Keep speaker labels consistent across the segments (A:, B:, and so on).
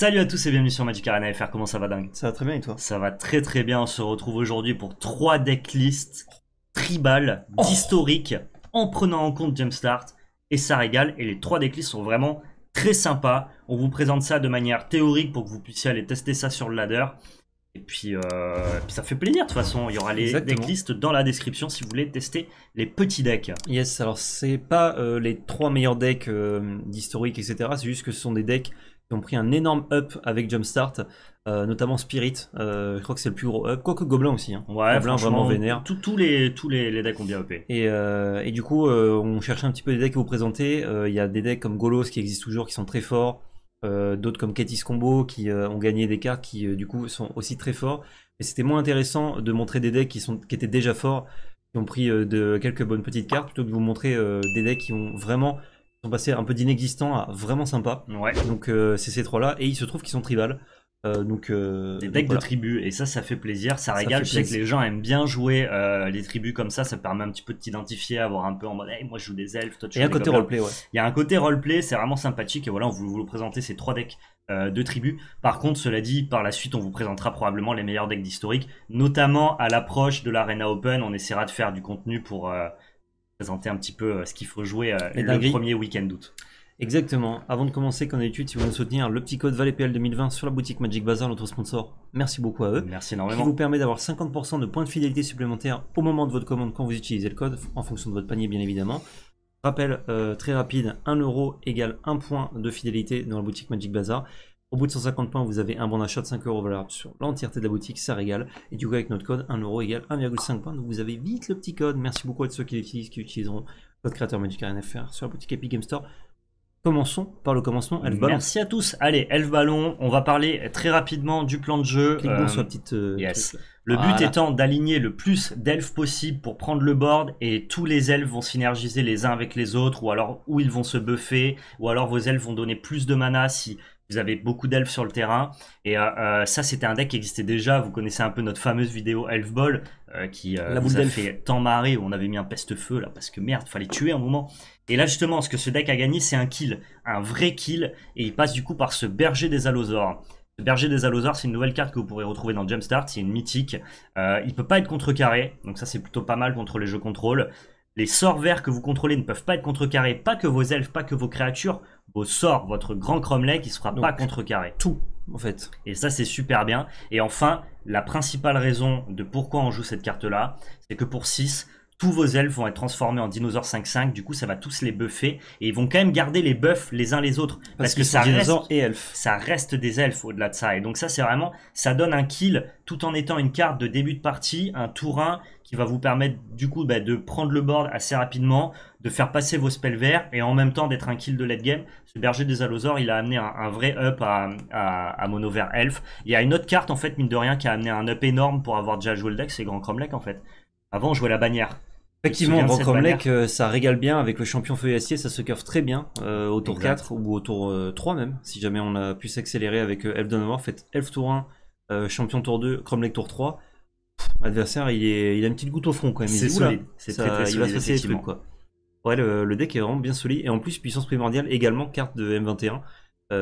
A: Salut à tous et bienvenue sur Magic Arena faire comment ça va dingue Ça va très bien et toi Ça va très très bien, on se retrouve aujourd'hui pour 3 decklists tribales, oh d'historique, en prenant en compte Jumpstart et ça régale. Et les 3 decklists sont vraiment très sympas. On vous présente ça de manière théorique pour que vous puissiez aller tester ça sur le ladder. Et puis, euh, ça fait plaisir de toute façon, il y aura les decklists dans la description si vous voulez tester les petits decks. Yes, alors c'est pas euh, les 3 meilleurs decks euh, d'historique, etc. C'est juste que ce sont des decks ont pris un énorme up avec Jumpstart, euh, notamment Spirit. Euh, je crois que c'est le plus gros up, que Goblin aussi. Hein. vraiment vénère. Tous les, tous les, decks ont bien upé. Et, euh, et du coup, on cherchait un petit peu des decks à vous présenter. Il y a des decks comme Golos qui existent toujours, qui sont très forts. D'autres comme Ketis Combo qui ont gagné des cartes qui du coup sont aussi très forts. Mais c'était moins intéressant de montrer des decks qui, sont, qui étaient déjà forts, qui ont pris de quelques bonnes petites cartes, plutôt que de vous montrer des decks qui ont vraiment sont passés un peu d'inexistant à vraiment sympa. Ouais. Donc euh, c'est ces trois-là. Et il se trouve qu'ils sont tribales. Euh, donc, euh, des decks de tribus, et ça, ça fait plaisir, ça, régale. Je sais que les gens aiment bien jouer les tribus comme ça, ça permet un petit peu de t'identifier, avoir un peu en mode, moi je joue des elfes, toi tu Il y a un côté roleplay, ouais. Il y a un côté roleplay, c'est vraiment sympathique, et voilà, on vous, vous présenter ces trois decks de tribus. Par contre, cela dit, par la suite, on vous présentera probablement les meilleurs decks d'historique, notamment à l'approche de l'Arena Open, on essaiera de faire du contenu pour présenter un petit peu euh, ce qu'il faut jouer euh, le premier week-end d'août. Exactement. Avant de commencer, comme d'habitude, si vous nous soutenir, le petit code valetpl 2020 sur la boutique Magic Bazaar, notre sponsor. Merci beaucoup à eux. Merci énormément. Qui vous permet d'avoir 50% de points de fidélité supplémentaires au moment de votre commande quand vous utilisez le code, en fonction de votre panier bien évidemment. Rappel euh, très rapide, 1 euro égale 1 point de fidélité dans la boutique Magic Bazaar. Au bout de 150 points, vous avez un bon achat de 5 euros valeur sur l'entièreté de la boutique, ça régale. Et du coup, avec notre code, 1 euro égale 1,5 points. Donc vous avez vite le petit code. Merci beaucoup à tous ceux qui l'utilisent, qui utiliseront votre créateur Magic fr sur la boutique Epic Game Store. Commençons par le commencement, Elf Merci à tous. Allez, Elf Ballon, on va parler très rapidement du plan de jeu. Clique euh, sur la petite. Euh, le but étant d'aligner le plus d'elfes possible pour prendre le board et tous les elfes vont synergiser les uns avec les autres ou alors où ils vont se buffer ou alors vos elfes vont donner plus de mana si vous avez beaucoup d'elfes sur le terrain. Et euh, euh, ça, c'était un deck qui existait déjà. Vous connaissez un peu notre fameuse vidéo Elf Ball euh, qui a fait tant marrer. on avait mis un peste-feu là parce que merde, fallait tuer un moment. Et là, justement, ce que ce deck a gagné, c'est un kill. Un vrai kill. Et il passe du coup par ce berger des allosaures. Ce berger des allosaures, c'est une nouvelle carte que vous pourrez retrouver dans Jumpstart. C'est une mythique. il peut pas être carré. Donc ça, c'est plutôt pas mal contre les jeux contrôle. Les sorts verts que vous contrôlez ne peuvent pas être contrecarrés, pas que vos elfes, pas que vos créatures, vos sorts, votre grand qui qui sera pas contrecarré. Tout, en fait. Et ça, c'est super bien. Et enfin, la principale raison de pourquoi on joue cette carte-là, c'est que pour 6, tous vos elfes vont être transformés en dinosaures 5-5, du coup ça va tous les buffer, et ils vont quand même garder les buffs les uns les autres, parce, que, ça reste, et elfes. ça reste des elfes au-delà de ça, et donc ça c'est vraiment, ça donne un kill, tout en étant une carte de début de partie, un tour 1, qui va vous permettre du coup bah, de prendre le board assez rapidement, de faire passer vos spells verts, et en même temps d'être un kill de late game, ce berger des allosaures il a amené un, vrai up à, à, mono vert elf, il y a une autre carte en fait mine de rien qui a amené un up énorme pour avoir déjà joué le deck, c'est Grand Cromlech en fait. Avant, on jouait la bannière. Effectivement, ça régale bien avec le champion feuillet acier, ça se curve très bien euh, au tour 4 ou au tour 3 euh, même, si jamais on a pu s'accélérer avec euh, Elf En fait, Elf tour 1, euh, champion tour 2, Cromlech tour 3. adversaire, il, est, il a une petite goutte au front quand même. C'est solide, c'est Il va se passer des trucs quoi. Ouais, le, deck est vraiment bien solide et en plus, puissance primordiale également, carte de M21,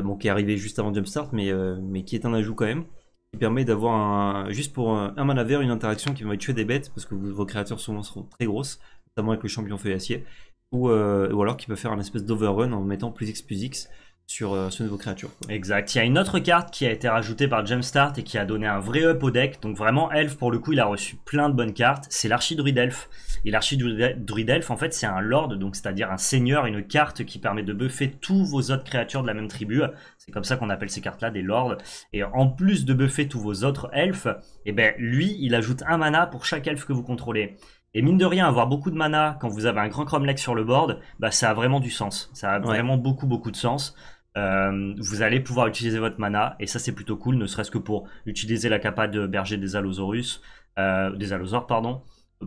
A: bon, qui est arrivée juste avant Jumpstart, mais, mais qui est un ajout quand même qui permet d'avoir juste pour un, mana vert une interaction qui va tuer des bêtes parce que vos créatures souvent seront très grosses, notamment avec le champion feuillacier, ou, euh, ou alors qui peut faire un espèce d'overrun en mettant plus X plus X sur euh, ce nouveau créature. Exact. Il y a une autre carte qui a été rajoutée par Gemstart et qui a donné un vrai up au deck. Donc vraiment, Elf, pour le coup, il a reçu plein de bonnes cartes. C'est l'Archidruid Elf. Et l'Archidruid Elf, en fait, c'est un lord, donc c'est-à-dire un seigneur, une carte qui permet de buffer tous vos autres créatures de la même tribu. C'est comme ça qu'on appelle ces cartes-là des lords. Et en plus de buffer tous vos autres elfes, eh ben, lui, il ajoute un mana pour chaque Elf que vous contrôlez. Et mine de rien, avoir beaucoup de mana quand vous avez un grand Cromlech sur le board, bah, ça a vraiment du sens. Ça a vraiment beaucoup, beaucoup de sens. Euh, vous allez pouvoir utiliser votre mana, et ça c'est plutôt cool, ne serait-ce que pour utiliser la capa de berger des Allosaurus, euh, des Allosaures, pardon,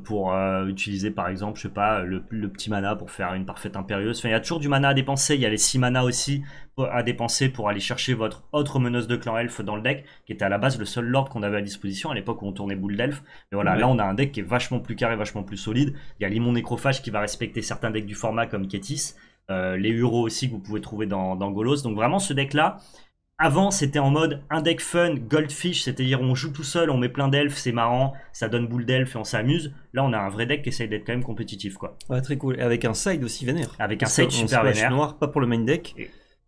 A: pour euh, utiliser par exemple, je sais pas, le, petit mana pour faire une parfaite impérieuse. Enfin, il y a toujours du mana à dépenser, il y a les 6 mana aussi à dépenser pour aller chercher votre autre menace de clan elfe dans le deck, qui était à la base le seul lord qu'on avait à disposition à l'époque où on tournait boule d'elfe. Mais voilà, là on a un deck qui est vachement plus carré, vachement plus solide. Il y a Limon Nécrophage qui va respecter certains decks du format comme Ketis. Euh, les Euros aussi que vous pouvez trouver dans, Golos. Donc vraiment ce deck là, avant c'était en mode un deck fun, goldfish, c'est-à-dire on joue tout seul, on met plein d'elfes, c'est marrant, ça donne boule d'elfes et on s'amuse. Là on a un vrai deck qui essaye d'être quand même compétitif quoi. Ouais très cool, et avec un side aussi vénère. Avec un side super vénère. noir, pas pour le main deck.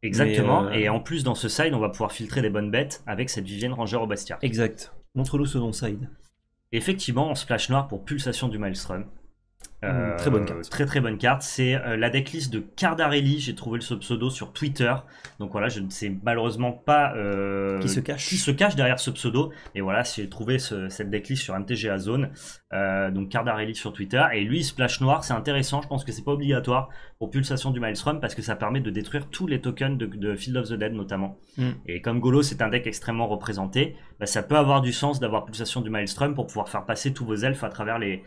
A: Exactement, euh, et en plus dans ce side on va pouvoir filtrer des bonnes bêtes avec cette Vivienne Ranger au Bastia. Exact, montre-nous ce non side. Effectivement, on splash noir pour pulsation du Maelstrom. Mmh, euh, très bonne carte. Très très bonne carte. C'est euh, la decklist de Cardarelli. J'ai trouvé le pseudo sur Twitter. Donc voilà, je ne sais malheureusement pas euh, qui, se cache. se cache derrière ce pseudo. Et voilà, j'ai trouvé cette decklist sur MTGA Zone. Euh, donc Cardarelli sur Twitter. Et lui, Splash Noir, c'est intéressant. Je pense que c'est pas obligatoire pour Pulsation du Maelstrom parce que ça permet de détruire tous les tokens de, Field of the Dead notamment. Mm. Et comme Golo, c'est un deck extrêmement représenté, bah, ça peut avoir du sens d'avoir Pulsation du Maelstrom pour pouvoir faire passer tous vos elfes à travers les,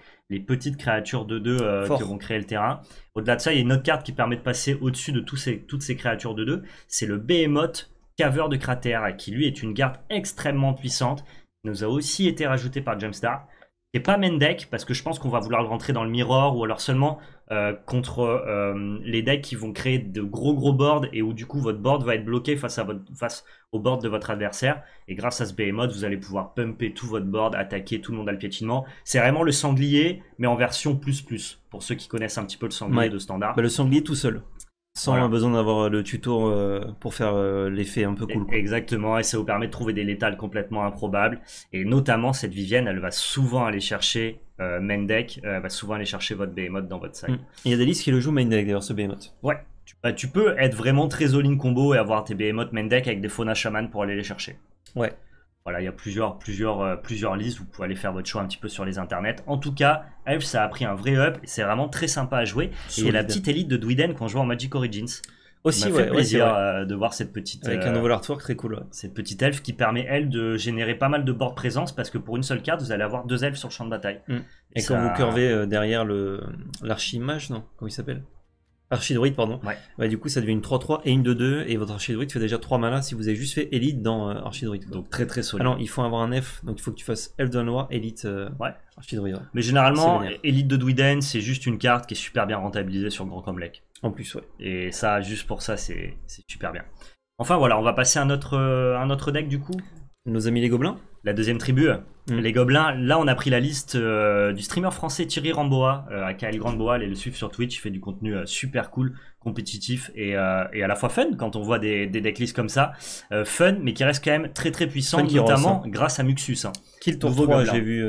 A: petites créatures de 2 euh, qui vont créer le terrain. Au-delà de ça, il y a une autre carte qui permet de passer au-dessus de toutes ces créatures de 2 C'est le Behemoth. Caveur de cratère, qui lui est une garde extrêmement puissante, nous a aussi été rajouté par Jumpstar, c'est pas main deck parce que je pense qu'on va vouloir le rentrer dans le mirror ou alors seulement euh, contre euh, les decks qui vont créer de gros gros boards et où du coup votre board va être bloqué face, à votre, face au board de votre adversaire et grâce à ce behemoth vous allez pouvoir pumper tout votre board, attaquer tout le monde à le piétinement. C'est vraiment le sanglier mais en version plus plus pour ceux qui connaissent un petit peu le sanglier de standard. Bah, le sanglier tout seul sans avoir besoin d'avoir euh, le tuto euh, pour faire euh, l'effet un peu e cool. Exactement, et ça vous permet de trouver des létales complètement improbables. Et notamment, cette Vivienne, elle va souvent aller chercher euh, elle va souvent aller chercher votre Behemoth dans votre sac. Mm. Il y a des listes qui le jouent main d'ailleurs, ce Behemoth. Ouais, bah, tu, peux être vraiment très all-in combo et avoir tes Behemoth main avec des Fauna Shaman pour aller les chercher. Ouais. Voilà, il y a plusieurs, plusieurs, euh, plusieurs listes, vous pouvez aller faire votre choix un petit peu sur les internets. En tout cas, Elf, ça a pris un vrai up, c'est vraiment très sympa à jouer. Et la petite élite de Dwiden qu'on joue en Magic Origins. Aussi, ouais, fait plaisir euh, de voir cette petite. Avec un euh, nouvel artwork très cool. Cette petite elfe qui permet, elle, de générer pas mal de board présence parce que pour une seule carte, vous allez avoir deux elfes sur le champ de bataille. Mm. Et, quand vous curvez derrière larchi image non Comment il s'appelle Archidroid, pardon. Ouais. Bah, du coup, ça devient une 3-3 et une 2-2. Et votre Archidroid fait déjà 3 malins si vous avez juste fait Elite dans euh, Donc très très solide. Alors, il faut avoir un F. Donc il faut que tu fasses Elf de Noir, Elite ouais. Mais généralement, Elite de Dwiden, c'est juste une carte qui est super bien rentabilisée sur Grand Comblec En plus, ouais. Et ça, juste pour ça, c'est super bien. Enfin voilà, on va passer à notre, à euh, notre deck du coup. Nos amis les gobelins la deuxième tribu. Mm. Les gobelins, là on a pris la liste euh, du streamer français Thierry Ramboa, euh, à Kael Grande allez le suivre sur Twitch, il fait du contenu euh, super cool, compétitif et, à la fois fun quand on voit des, decklists comme ça. fun mais qui reste quand même très très puissant, notamment grâce à Muxus. Hein. Kill tour 3, j'ai vu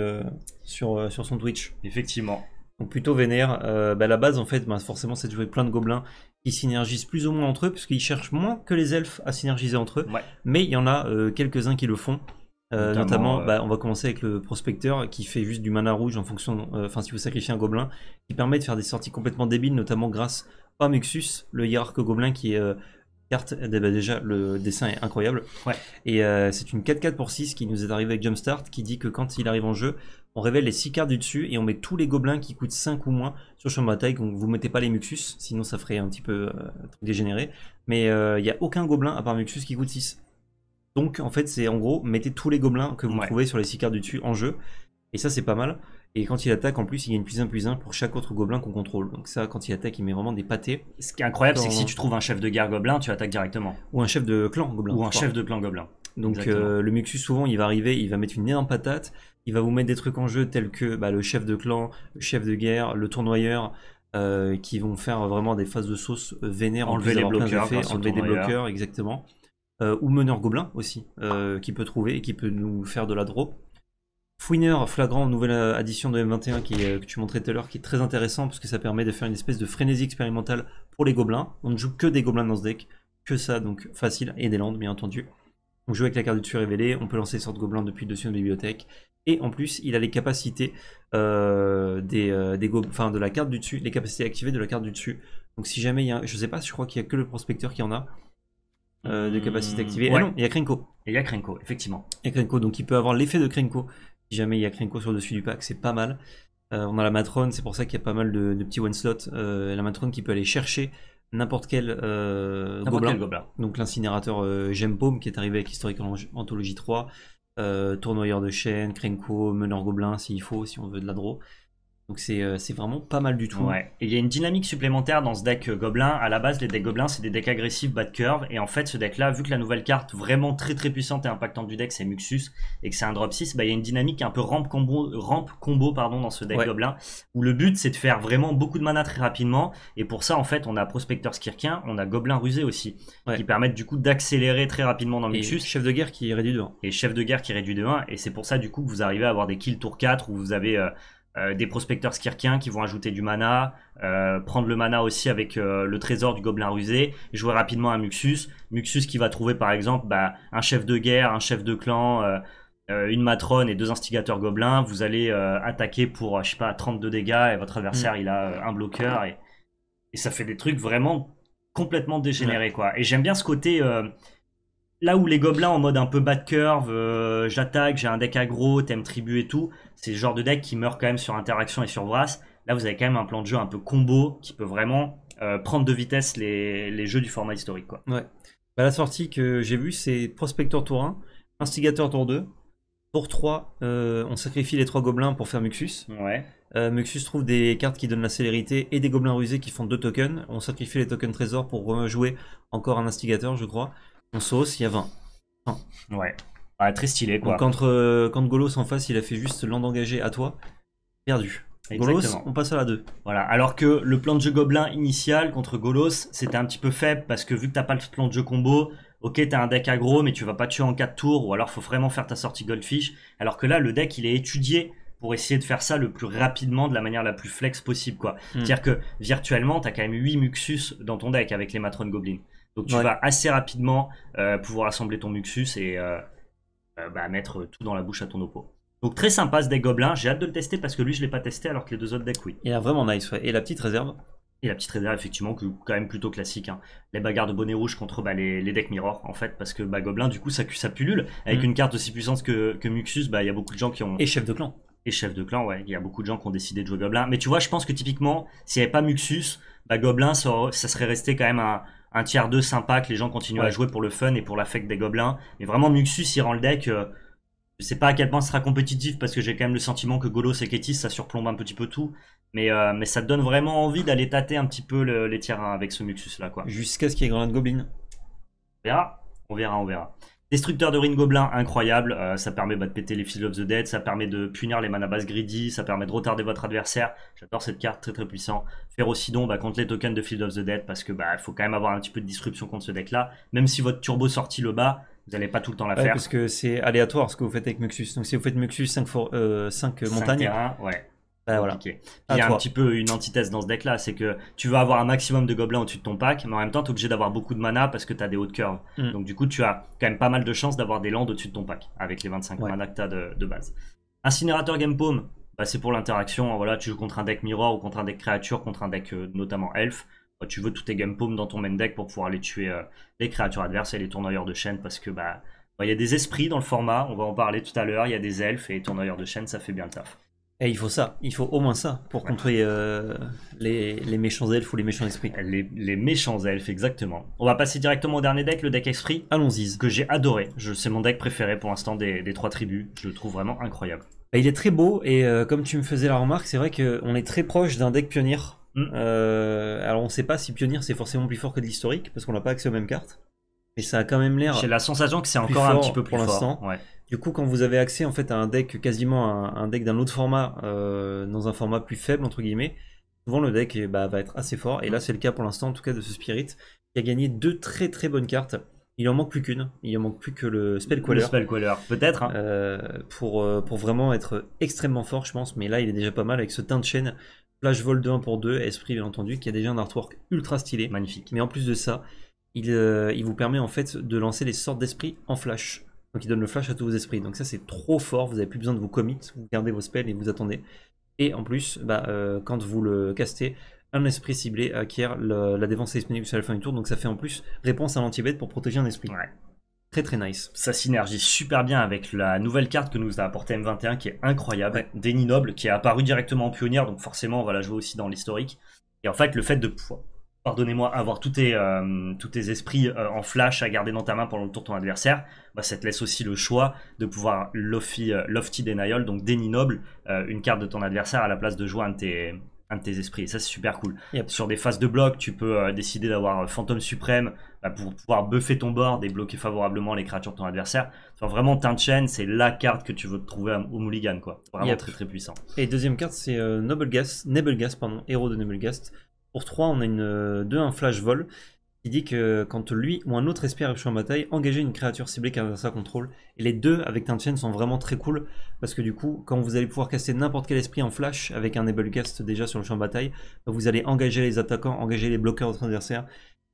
A: sur, sur son Twitch. Effectivement. Donc plutôt vénère. Bah, la base en fait, bah, forcément c'est de jouer plein de gobelins qui synergisent plus ou moins entre eux, puisqu'ils cherchent moins que les elfes à synergiser entre eux. Mais il y en a quelques-uns qui le font. Euh, notamment, euh, bah, on va commencer avec le prospecteur qui fait juste du mana rouge en fonction, euh, enfin si vous sacrifiez un gobelin, qui permet de faire des sorties complètement débiles, notamment grâce à Muxus, le hiérarque gobelin qui est carte. Eh ben, déjà, le dessin est incroyable. Ouais. Et c'est une 4-4 pour 6 qui nous est arrivée avec Jumpstart qui dit que quand il arrive en jeu, on révèle les 6 cartes du dessus et on met tous les gobelins qui coûtent 5 ou moins sur champ de bataille. Donc vous mettez pas les Muxus, sinon ça ferait un petit peu dégénéré. Mais il n'y a aucun gobelin à part Muxus qui coûte 6. Donc en fait, c'est en gros, mettez tous les gobelins que vous trouvez sur les 6 cartes du dessus en jeu. Et ça, c'est pas mal. Et quand il attaque, en plus, il y a une plus 1 plus 1 pour chaque autre gobelin qu'on contrôle. Donc ça, quand il attaque, il met vraiment des pâtés. Ce qui est incroyable, c'est que si tu trouves un chef de guerre gobelin, tu attaques directement. Ou un chef de clan gobelin. Ou un chef de clan gobelin. Donc euh, le Muxus, souvent, il va arriver, il va mettre une énorme patate. Il va vous mettre des trucs en jeu tels que bah, le chef de clan, le chef de guerre, le tournoyeur. Euh, qui vont faire vraiment des phases de sauce vénère enlever les bloqueurs, enlever des bloqueurs exactement euh, ou meneur gobelin aussi, euh, qui peut trouver et qui peut nous faire de la draw Fouineur flagrant, nouvelle addition de M21 qui, euh, que tu montrais tout à l'heure, qui est très intéressant parce que ça permet de faire une espèce de frénésie expérimentale pour les gobelins. On ne joue que des gobelins dans ce deck, que ça donc facile, et des landes bien entendu. On joue avec la carte du dessus révélée, on peut lancer les sortes gobelins depuis dessus de bibliothèque. Et en plus, il a les capacités des, euh, de la carte du dessus, les capacités activées de la carte du dessus. Donc si jamais il y a, je sais pas, je crois qu'il y a que le prospecteur qui en a. Euh, de capacité activée. Ah non, il y a Krenko. il y a Krenko, effectivement. Et Krenko, donc il peut avoir l'effet de Krenko. Si jamais il y a Krenko sur le dessus du pack, c'est pas mal. Euh, on a la matrone, c'est pour ça qu'il y a pas mal de, petits one slot. Euh, la matrone qui peut aller chercher n'importe quel, gobelin. Donc l'incinérateur Gempaume qui est arrivé avec Historic Anthology 3, tournoyeur de chaîne, Krenko, meneur gobelin s'il faut, si on veut de la draw. Donc euh, c'est vraiment pas mal du tout. Ouais. Et il y a une dynamique supplémentaire dans ce deck gobelin. À la base, les decks gobelins, c'est des decks agressifs, bas de curve. Et en fait, ce deck-là, vu que la nouvelle carte vraiment très très puissante et impactante du deck, c'est Muxus, et que c'est un drop 6, bah, il y a une dynamique un peu rampe combo, combo pardon, dans ce deck gobelin. Où le but, c'est de faire vraiment beaucoup de mana très rapidement. Et pour ça, en fait, on a Prospecteur Skirkin, on a Gobelin Rusé aussi, qui permettent du coup d'accélérer très rapidement dans Muxus. Et chef de guerre qui réduit de 1. Et chef de guerre qui réduit de 1. Et c'est pour ça, du coup, que vous arrivez à avoir des kills tour 4 où vous avez. Euh, euh, des prospecteurs skirkiens qui vont ajouter du mana, euh, prendre le mana aussi avec euh, le trésor du gobelin rusé, jouer rapidement un Muxus, Muxus qui va trouver par exemple bah, un chef de guerre, un chef de clan, une matrone et deux instigateurs gobelins, vous allez attaquer pour je sais pas 32 dégâts et votre adversaire mm. il a un bloqueur et, ça fait des trucs vraiment complètement dégénérés quoi. Et j'aime bien ce côté là où les gobelins en mode un peu bas curve, euh, j'attaque, j'ai un deck aggro, thème tribu et tout, c'est le genre de deck qui meurt quand même sur interaction et sur brass. Là, vous avez quand même un plan de jeu un peu combo qui peut vraiment euh, prendre de vitesse les, jeux du format historique. Quoi. Ouais. Bah, la sortie que j'ai vue, c'est Prospector tour 1, Instigateur tour 2. Tour 3, on sacrifie les 3 gobelins pour faire Muxus. Ouais. Euh, Muxus trouve des cartes qui donnent la célérité et des gobelins rusés qui font deux tokens. On sacrifie les tokens trésors pour rejouer encore un instigateur, je crois. En sauce, il y a 20. Ouais. ouais. Très stylé, quoi. Euh, quand, Golos en face, il a fait juste land engagé à toi, perdu. Exactement. Golos, on passe à la 2. Voilà, alors que le plan de jeu gobelin initial contre Golos, c'était un petit peu faible parce que vu que t'as pas le plan de jeu combo, ok t'as un deck aggro mais tu vas pas tuer en 4 tours ou alors faut vraiment faire ta sortie Goldfish. Alors que là, le deck il est étudié pour essayer de faire ça le plus rapidement, de la manière la plus flex possible quoi. Hmm. C'est-à-dire que virtuellement t'as quand même 8 Muxus dans ton deck avec les Matrones Goblins. Donc tu vas assez rapidement euh, pouvoir assembler ton Muxus et euh, euh, bah, mettre tout dans la bouche à ton oppo. Donc très sympa ce deck Goblin j'ai hâte de le tester parce que lui je l'ai pas testé alors que les deux autres decks oui. Il vraiment nice, Et la petite réserve Et la petite réserve effectivement, quand même plutôt classique. Hein. Les bagarres de bonnet rouge contre bah, les, decks mirror en fait, parce que bah, gobelin du coup ça, ça pullule. Avec mm. une carte aussi puissante que, Muxus, bah, il y a beaucoup de gens qui ont... Et chef de clan et chef de clan, ouais. Il y a beaucoup de gens qui ont décidé de jouer Gobelin. Mais tu vois, je pense que typiquement, s'il n'y avait pas Muxus, bah Gobelin, ça, serait resté quand même un, un tiers 2 sympa que les gens continuent à jouer pour le fun et pour l'affect des gobelins. Mais vraiment, Muxus, il rend le deck. Je euh, je sais pas à quel point ce sera compétitif parce que j'ai quand même le sentiment que Golos et Ketis, ça surplombe un petit peu tout. Mais, euh, mais ça donne vraiment envie d'aller tâter un petit peu les tiers 1 avec ce Muxus là. quoi. Jusqu'à ce qu'il y ait Grenade Goblin. On verra, on verra, on verra. Destructeur de Ring Goblin, incroyable. Euh, ça permet bah, de péter les Field of the Dead, ça permet de punir les manabas greedy, ça permet de retarder votre adversaire. J'adore cette carte, très très puissant. aussi don bah, contre les tokens de Field of the Dead, parce que bah faut quand même avoir un petit peu de disruption contre ce deck-là. Même si votre turbo sortit le bas, vous n'allez pas tout le temps la faire. Parce que c'est aléatoire ce que vous faites avec Muxus. Donc si vous faites Muxus 5, 5, euh, montagnes, ouais. Il y a un petit peu une antithèse dans ce deck là, c'est que tu veux avoir un maximum de gobelins au-dessus de ton pack, mais en même temps tu es obligé d'avoir beaucoup de mana parce que tu as des hautes curves. Mm. Donc du coup tu as quand même pas mal de chances d'avoir des landes au-dessus de ton pack avec les 25 mana que tu as de, base. Incinérateur Game bah, c'est pour l'interaction, hein, voilà, tu joues contre un deck Mirror ou contre un deck Créature, contre un deck euh, notamment Elf. Bah, tu veux tous tes Game dans ton main deck pour pouvoir aller tuer euh, les créatures adverses et les tournoyeurs de chaîne parce que bah, bah il y a des esprits dans le format, on va en parler tout à l'heure, il y a des elfes et les tournoyeurs de chaîne, ça fait bien le taf. Et eh, il faut ça, il faut au moins ça pour contrer euh, les, méchants elfes ou les méchants esprits. Les, méchants elfes, exactement. On va passer directement au dernier deck, le deck esprit. Allons-y. Que j'ai adoré. C'est mon deck préféré pour l'instant des, trois tribus. Je le trouve vraiment incroyable. Bah, il est très beau et euh, comme tu me faisais la remarque, c'est vrai qu'on est très proche d'un deck pionnier. Mm. Euh, alors on ne sait pas si pionnier c'est forcément plus fort que de l'historique parce qu'on n'a pas accès aux mêmes cartes. Mais ça a quand même l'air. J'ai la sensation que c'est encore un petit peu pour l'instant. Du coup, quand vous avez accès en fait à un deck quasiment un, deck d'un autre format, euh, dans un format plus faible entre guillemets, souvent le deck bah, va être assez fort. Et là, c'est le cas pour l'instant en tout cas de ce Spirit qui a gagné deux très très bonnes cartes. Il en manque plus qu'une. Il en manque plus que le Spellcaller. Le peut-être. Hein. Euh, pour, euh, pour vraiment être extrêmement fort, je pense. Mais là, il est déjà pas mal avec ce teint de chaîne. Flash Vol de 1 pour 2, Esprit, bien entendu, qui a déjà un artwork ultra stylé. Magnifique. Mais en plus de ça, il, il vous permet en fait de lancer les sortes d'esprit en flash donc il donne le flash à tous vos esprits. Donc ça c'est trop fort, vous n'avez plus besoin de vous commit, vous gardez vos spells et vous attendez. Et en plus, bah, euh, quand vous le castez, un esprit ciblé acquiert la défense disponible sur la fin du tour, donc ça fait en plus réponse à l'anti-bête pour protéger un esprit. Ouais. Très très nice. Ça synergie super bien avec la nouvelle carte que nous a apporté M21 qui est incroyable, Déni Noble, qui est apparu directement en pionnière, donc forcément on va la jouer aussi dans l'historique. Et en fait, le fait de pouvoir pardonnez-moi, avoir tous tes, euh, esprits euh, en flash à garder dans ta main pendant le tour de ton adversaire, bah, ça te laisse aussi le choix de pouvoir lofty, euh, donc déni noble, une carte de ton adversaire à la place de jouer un de tes, esprits. Et ça, c'est super cool. Sur des phases de bloc, tu peux décider d'avoir Fantôme Suprême bah, pour pouvoir buffer ton board et bloquer favorablement les créatures de ton adversaire. vraiment, Tintchen, c'est la carte que tu veux trouver au Mulligan. Quoi. Vraiment très très puissant. Et deuxième carte, c'est Noble Gas, Nebelgast, pardon, héros de Nebelgast. Pour 3, on a une 2, euh, un flash vol qui dit que quand lui ou un autre esprit le champ de bataille, engager une créature ciblée qui sa contrôle. Et les deux avec Tintian sont vraiment très cool parce que du coup, quand vous allez pouvoir casser n'importe quel esprit en flash avec un guest déjà sur le champ de bataille, bah, vous allez engager les attaquants, engager les bloqueurs de votre adversaire.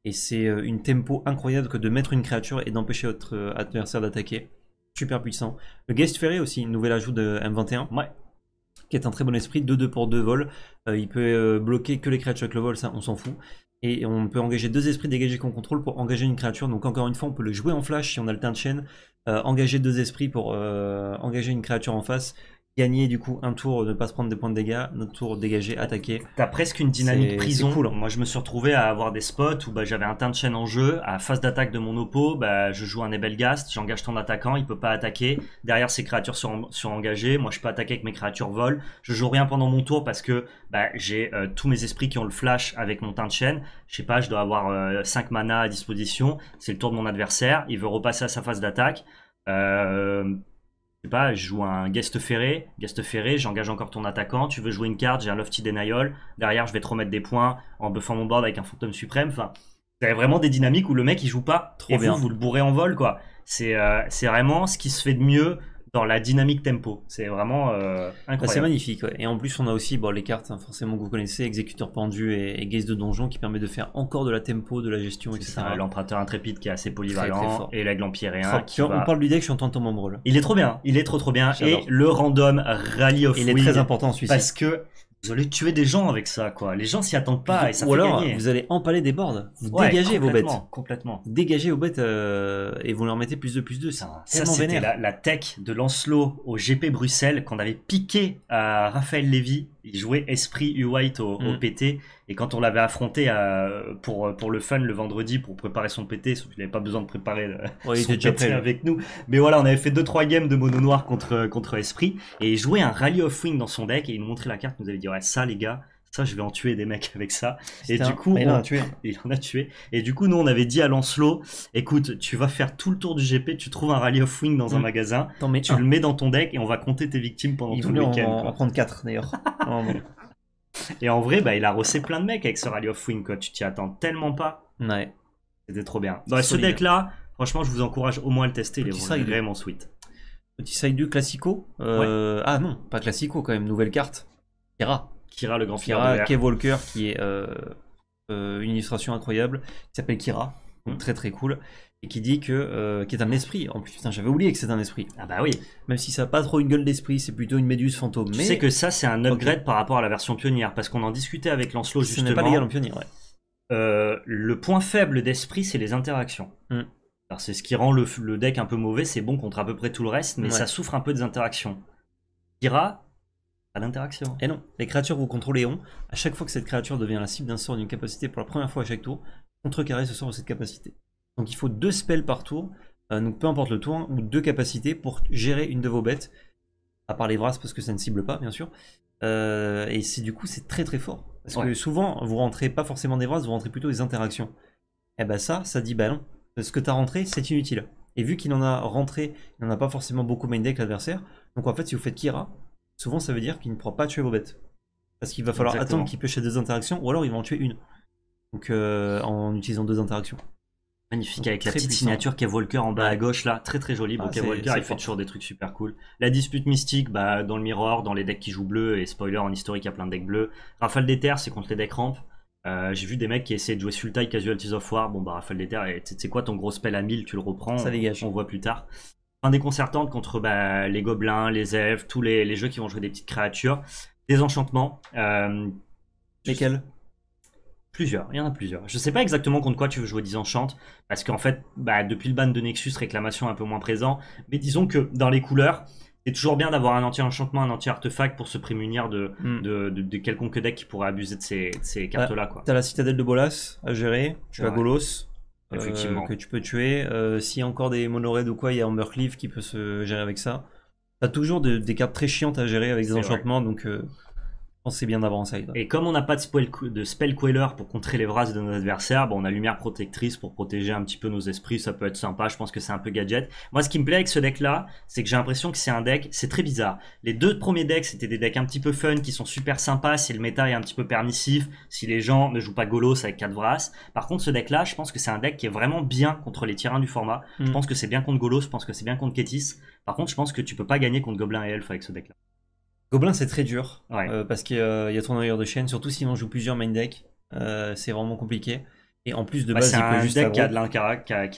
A: Et c'est euh, une tempo incroyable que de mettre une créature et d'empêcher votre euh, adversaire d'attaquer. Super puissant. Le Guest Ferry aussi, nouvel ajout de M21. Ouais qui est un très bon esprit, 2-2 pour 2 vols. Euh, il peut euh, bloquer que les créatures avec le vol, ça on s'en fout. Et on peut engager deux esprits dégagés qu'on contrôle pour engager une créature. Donc encore une fois, on peut le jouer en flash si on a le teint de chaîne. Euh, engager deux esprits pour engager une créature en face gagner du coup un tour, ne euh, pas se prendre des points de dégâts, notre tour dégager, attaquer. T'as presque une dynamique prison. Moi je me suis retrouvé à avoir des spots où bah, j'avais un teint de chaîne en jeu, à phase d'attaque de mon oppo, bah, je joue un Ebelgast, j'engage ton attaquant, il peut pas attaquer. Derrière ses créatures sont, engagées, moi je peux attaquer avec mes créatures vol. Je joue rien pendant mon tour parce que bah, j'ai euh, tous mes esprits qui ont le flash avec mon teint de chaîne. Je sais pas, je dois avoir 5 euh, mana à disposition, c'est le tour de mon adversaire, il veut repasser à sa phase d'attaque sais pas, je joue un guest ferré, guest ferré, j'engage encore ton attaquant, tu veux jouer une carte, j'ai un lofty denial, derrière je vais te remettre des points en buffant mon board avec un fantôme suprême, enfin, c'est vraiment des dynamiques où le mec il joue pas, Trop bien. vous, le bourrez en vol, quoi. C'est euh, vraiment ce qui se fait de mieux dans la dynamique tempo. C'est vraiment euh, bah, incroyable. c'est magnifique. Et en plus, on a aussi bon, les cartes, hein, forcément, que vous connaissez, Exécuteur pendu et, Guise de donjon, qui permet de faire encore de la tempo, de la gestion, etc. L'emprunteur intrépide qui est assez polyvalent, très, fort. et l'aigle Qui on, parle du deck, je suis en train de tomber Il est trop bien, il est trop trop bien. Et le random rally of Il est très important en Suisse. Parce que vous allez tuer des gens avec ça, quoi. Les gens s'y attendent pas et ça Ou alors, vous allez empaler des boards. Vous dégagez vos bêtes. Complètement. Dégagez vos bêtes euh, et vous leur mettez plus de plus de. C'est ça, c'était la, la, tech de Lancelot au GP Bruxelles qu'on avait piqué à Raphaël Lévy. Il jouait Esprit U-White au mm. PT et quand on l'avait affronté euh, pour, euh, pour le fun le vendredi pour préparer son PT, sauf qu'il n'avait pas besoin de préparer euh, le, son PT avec nous. Mais voilà, on avait fait 2-3 games de mono noir contre, contre Esprit et il jouait un Rally of Wing dans son deck et il nous montrait la carte. Il nous avait dit Ouais, ça les gars, ça je vais en tuer des mecs avec ça et du coup il, en a tué. il en a tué et du coup nous on avait dit à Lancelot écoute tu vas faire tout le tour du GP tu trouves un rally of wing dans un mm. magasin tu le mets dans ton deck et on va compter tes victimes pendant tout le week-end va va prendre 4 d'ailleurs Et en vrai, bah, il a rossé plein de mecs avec ce Rally of Wing, quoi. Tu t'y attends tellement pas. Ouais. C'était trop bien. Dans ce deck-là, franchement, je vous encourage au moins à le tester. Il est vraiment sweet. Petit side du Classico euh, Ah non, pas Classico quand même, nouvelle carte. Kira. Kira, le grand Kira, Kira Kev Walker, qui est euh, euh, une illustration incroyable, il s'appelle Kira. Mmh. très très cool, et qui dit que euh, qui est un esprit. En plus, putain, j'avais oublié que c'est un esprit. Ah bah oui. Même si ça n'a pas trop une gueule d'esprit, c'est plutôt une méduse fantôme. mais c'est que ça, c'est un upgrade par rapport à la version pionnière, parce qu'on en discutait avec Lancelot justement. Ce n'est pas légal en pionnière, ouais. Euh, le point faible d'esprit, c'est les interactions. Mmh. alors C'est ce qui rend le, deck un peu mauvais, c'est bon contre à peu près tout le reste, mais ça souffre un peu des interactions. Kira, pas d'interaction. Et eh non, les créatures que vous contrôlez ont, à chaque fois que cette créature devient la cible d'un sort d'une capacité pour la première fois à chaque tour, carré ce sort cette capacité. Donc il faut deux spells par tour, euh, donc peu importe le tour, hein, ou deux capacités pour gérer une de vos bêtes, à part les brasses parce que ça ne cible pas bien sûr. Euh, et c'est du coup c'est très très fort. Parce que souvent vous rentrez pas forcément des Vras, vous rentrez plutôt des interactions. Et eh bah ben, ça, ça dit bah non, ce que as rentré c'est inutile. Et vu qu'il en a rentré, il n'en a pas forcément beaucoup main deck l'adversaire, donc en fait si vous faites Kira, souvent ça veut dire qu'il ne pourra pas tuer vos bêtes. Parce qu'il va falloir attendre qu'il pêche deux interactions, ou alors il va en tuer une donc euh, en utilisant deux interactions. Magnifique, avec la petite signature Kev Walker en bas à gauche, là, très très joli. Ah, bon, il fait toujours des trucs super cool. La dispute mystique, bah, dans le Mirror, dans les decks qui jouent bleu, et spoiler, en historique, il y a plein de decks bleus. Rafale des terres, c'est contre les decks ramp. Euh, j'ai vu des mecs qui essayaient de jouer Sultai Casualties of War. Bon, bah, Rafale des terres, c'est quoi ton gros spell à 1000, tu le reprends, Ça dégage. on voit plus tard. Fin déconcertante contre bah, les gobelins, les elfes, tous les, jeux qui vont jouer des petites créatures. Des enchantements. Euh, Lesquels Plusieurs, il y en a plusieurs. Je sais pas exactement contre quoi tu veux jouer enchantes, parce qu'en fait, bah, depuis le ban de Nexus, réclamation un peu moins présent, mais disons que dans les couleurs, c'est toujours bien d'avoir un anti-enchantement, un anti-artefact pour se prémunir hmm. de, de, quelconque deck qui pourrait abuser de ces, cartes-là. Tu as la citadelle de Bolas à gérer, tu as Golos, euh, Effectivement. que tu peux tuer. Euh, s'il y a encore des monoraids ou quoi, il y a Ambercleave qui peut se gérer avec ça. T'as toujours des cartes très chiantes à gérer avec des enchantements, donc... Euh, c'est bien d'avancer. Et comme on n'a pas de spell, de queller pour contrer les vras de nos adversaires, bon, on a lumière protectrice pour protéger un petit peu nos esprits, ça peut être sympa, je pense que c'est un peu gadget. Moi ce qui me plaît avec ce deck là, c'est que j'ai l'impression que c'est un deck, c'est très bizarre. Les deux premiers decks c'était des decks un petit peu fun, qui sont super sympas si le méta est un petit peu permissif, si les gens ne jouent pas Golos avec 4 vras. Par contre ce deck là, je pense que c'est un deck qui est vraiment bien contre les tirans du format. Je mm. pense que c'est bien contre Golos, je pense que c'est bien contre Ketis. Par contre je pense que tu peux pas gagner contre Goblin et Elf avec ce deck là. Goblin c'est très dur. Euh, parce qu'il euh, y a trop arrière de chaîne, surtout si on joue plusieurs main decks. Euh, c'est vraiment compliqué. Et en plus de bah, base, il peut juste deck qui a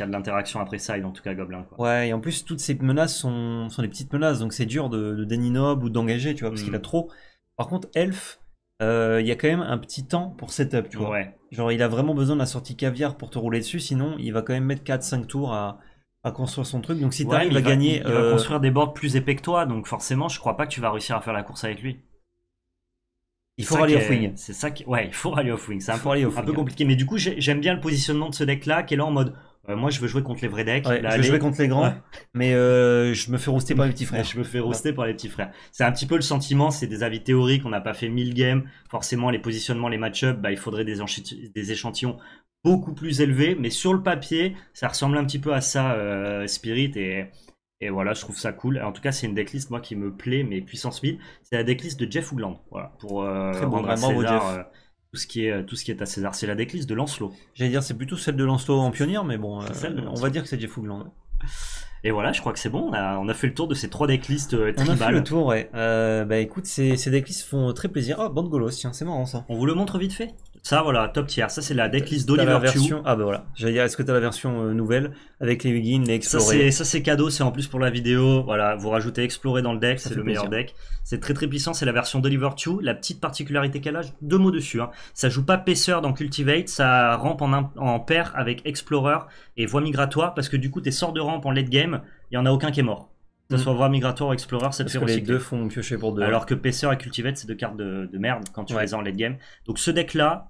A: de l'interaction après ça, et en tout cas Gobelin. Ouais, et en plus, toutes ces menaces sont, des petites menaces, donc c'est dur de, de Danny ou d'engager, tu vois, parce qu'il a mm. trop. Par contre, Elf, il y a quand même un petit temps pour setup, tu vois. Genre, il a vraiment besoin de la sortie caviar pour te rouler dessus, sinon il va quand même mettre 4-5 tours à, à construire son truc. Donc si tu arrives va, gagner. Il va euh, construire des boards plus épais que toi, donc forcément, je crois pas que tu vas réussir à faire la course avec lui.
B: Il faut aller off-wing.
A: C'est ça qui. Ouais, il faut rallye off-wing. C'est un, peu, un peu compliqué. Mais du coup, j'aime bien le positionnement de ce deck-là, qui est là en mode. Euh, moi, je veux jouer contre les vrais decks. je veux jouer contre les grands, mais euh, je me fais rooster par les petits frères. je me fais par les petits frères. C'est un petit peu le sentiment, c'est des avis théoriques, on n'a pas fait 1000 games. Forcément, les positionnements, les match-ups, bah, il faudrait des, des échantillons beaucoup plus élevé, mais sur le papier, ça ressemble un petit peu à ça, euh, Spirit, et, et voilà, je trouve ça cool. En tout cas, c'est une decklist, moi, qui me plaît, mais puissance 1000. C'est la decklist de Jeff Hoogland, voilà, pour euh, à euh, tout, ce qui est, tout ce qui est à César. C'est la decklist de Lancelot. J'allais dire, c'est plutôt celle de Lancelot en pionnier, mais bon, on va dire que c'est Jeff Hoogland. Et voilà, je crois que c'est bon. On a, fait le tour de ces trois decklists tribales. On a fait le tour, ouais. bah écoute, ces, ces decklists font très plaisir. Oh, Golos tiens, c'est marrant ça. On vous le montre vite fait ça, voilà, top tier. Ça, c'est la decklist d'Oliver version... Ah, bah voilà. J'allais dire, est-ce que tu as la version euh, nouvelle avec les Wiggins, les Explorer Ça, c'est cadeau. C'est en plus pour la vidéo. Voilà, vous rajoutez Explorer dans le deck. C'est le meilleur deck. C'est très, très puissant. C'est la version d'Oliver Two. La petite particularité qu'elle a, deux mots dessus. Hein. Ça joue pas Pacer dans Cultivate. Ça rampe en, en paire avec Explorer et Voie migratoire. Parce que du coup, tes sorts de rampe en late game, il y en a aucun qui est mort que ce mm. soit voie migratoire ou explorer, c'est Parce que les deux font piocher pour deux. Hein. Alors que Pacer et Cultivate, c'est deux cartes de, de merde quand tu ouais. les as en late game. Donc ce deck-là,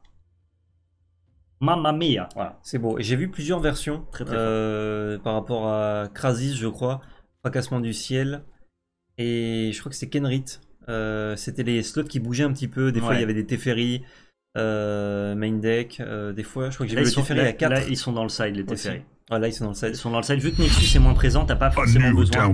A: Mamma Mia. C'est beau. j'ai vu plusieurs versions euh, par rapport à Krasis, je crois, Fracassement du ciel, et je crois que c'est Kenrit. Euh, c'était les slots qui bougeaient un petit peu. Des fois, il y avait des Teferi, euh, main deck. Euh, des fois, je crois que j'ai vu le Teferi à 4. Là, ils sont dans le side, les Teferi. ils sont dans le side. Ils sont dans le side. Vu que Nexus est moins présent, t'as pas forcément besoin.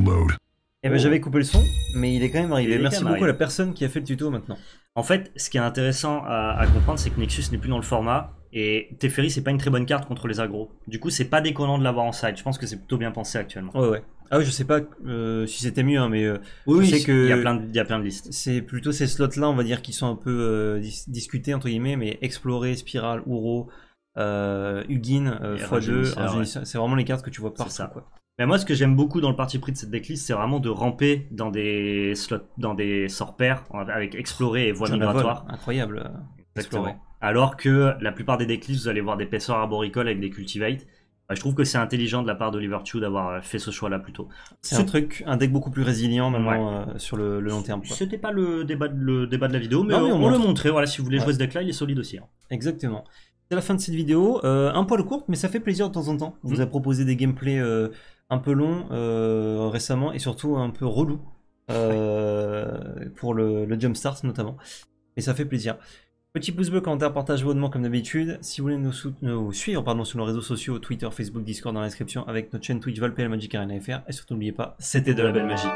A: Eh ben, j'avais coupé le son, mais il est quand même arrivé. Merci beaucoup à la personne qui a fait le tuto maintenant. En fait, ce qui est intéressant à comprendre, c'est que Nexus n'est plus dans le format. Et Teferi, c'est pas une très bonne carte contre les agros. Du coup, c'est pas déconnant de l'avoir en side. Je pense que c'est plutôt bien pensé actuellement. Ouais, ouais. Ah oui, je sais pas euh, si c'était mieux, hein, mais euh, oui, sais que il y, a plein de, listes. C'est plutôt ces slots-là, on va dire, qui sont un peu euh, discutés entre guillemets, mais explorer, Spiral, Uro, Hugin, x2, c'est vraiment les cartes que tu vois partout. Ça. Quoi. Mais moi, ce que j'aime beaucoup dans le parti pris de cette decklist, c'est vraiment de ramper dans des slots, dans des sorts pairs avec explorer et voie migratoire. Incroyable. Explorer. Alors que la plupart des decklist, vous allez voir des Pesseurs arboricoles avec des cultivates. Bah, je trouve que c'est intelligent de la part d'Oliver Chu d'avoir euh, fait ce choix-là plutôt. C'est un truc, un deck beaucoup plus résilient maintenant euh, sur le, long terme. C'était pas le débat, de, le débat de la vidéo, mais, on, le montrait. Voilà, si vous voulez jouer ce deck-là, il est solide aussi. Hein. Exactement. C'est la fin de cette vidéo. Euh, un poil courte, mais ça fait plaisir de temps en temps. On mm. vous a proposé des gameplays un peu longs récemment et surtout un peu relous pour le, le Jumpstart notamment. Et ça fait plaisir. Petit pouce bleu, commentaire, partage vos comme d'habitude. Si vous voulez nous, suivre sur nos réseaux sociaux, Twitter, Facebook, Discord dans la description avec notre chaîne Twitch Valpel Magic Arena FR. Et surtout n'oubliez pas, c'était de la belle magie.